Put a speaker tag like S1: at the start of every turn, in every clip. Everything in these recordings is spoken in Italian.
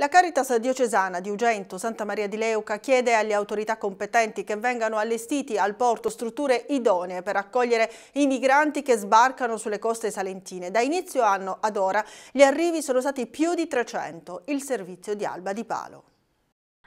S1: La Caritas diocesana di Ugento Santa Maria di Leuca chiede alle autorità competenti che vengano allestiti al porto strutture idonee per accogliere i migranti che sbarcano sulle coste salentine. Da inizio anno ad ora gli arrivi sono stati più di 300. Il servizio di Alba di Palo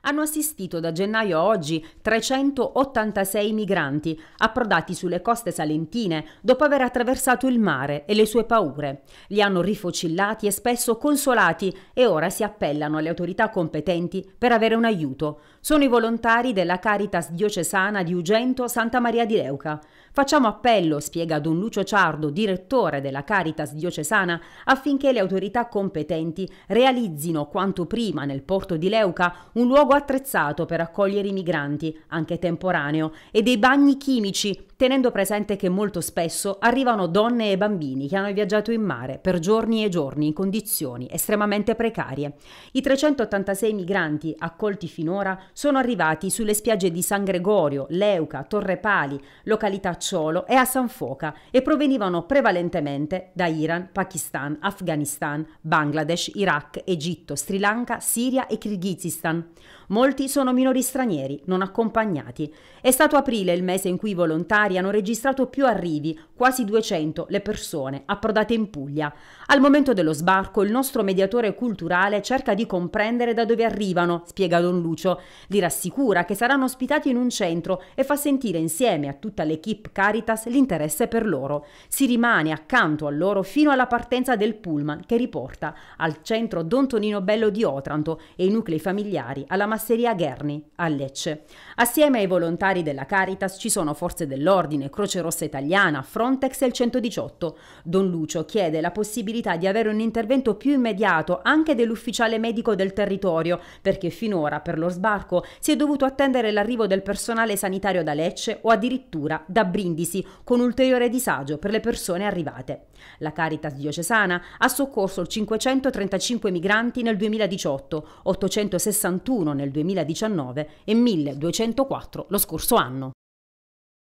S2: hanno assistito da gennaio a oggi 386 migranti approdati sulle coste salentine dopo aver attraversato il mare e le sue paure. Li hanno rifocillati e spesso consolati e ora si appellano alle autorità competenti per avere un aiuto. Sono i volontari della Caritas diocesana di Ugento Santa Maria di Leuca. Facciamo appello, spiega Don Lucio Ciardo, direttore della Caritas diocesana, affinché le autorità competenti realizzino quanto prima nel porto di Leuca un luogo luogo attrezzato per accogliere i migranti, anche temporaneo, e dei bagni chimici tenendo presente che molto spesso arrivano donne e bambini che hanno viaggiato in mare per giorni e giorni in condizioni estremamente precarie. I 386 migranti accolti finora sono arrivati sulle spiagge di San Gregorio, Leuca, Torre Pali, località Ciolo e a San Foca e provenivano prevalentemente da Iran, Pakistan, Afghanistan, Bangladesh, Iraq, Egitto, Sri Lanka, Siria e Kirghizistan. Molti sono minori stranieri non accompagnati. È stato aprile il mese in cui i volontari sanitari hanno registrato più arrivi, quasi 200 le persone approdate in Puglia. Al momento dello sbarco il nostro mediatore culturale cerca di comprendere da dove arrivano, spiega Don Lucio, li rassicura che saranno ospitati in un centro e fa sentire insieme a tutta l'equipe Caritas l'interesse per loro. Si rimane accanto a loro fino alla partenza del pullman che riporta al centro Don Tonino Bello di Otranto e i nuclei familiari alla masseria Gherni a Lecce. Assieme ai volontari della Caritas ci sono forze dell'ordine Ordine, Croce Rossa Italiana, Frontex e il 118. Don Lucio chiede la possibilità di avere un intervento più immediato anche dell'ufficiale medico del territorio, perché finora per lo sbarco si è dovuto attendere l'arrivo del personale sanitario da Lecce o addirittura da Brindisi, con ulteriore disagio per le persone arrivate. La Caritas diocesana ha soccorso 535 migranti nel 2018, 861 nel 2019 e 1204 lo scorso anno.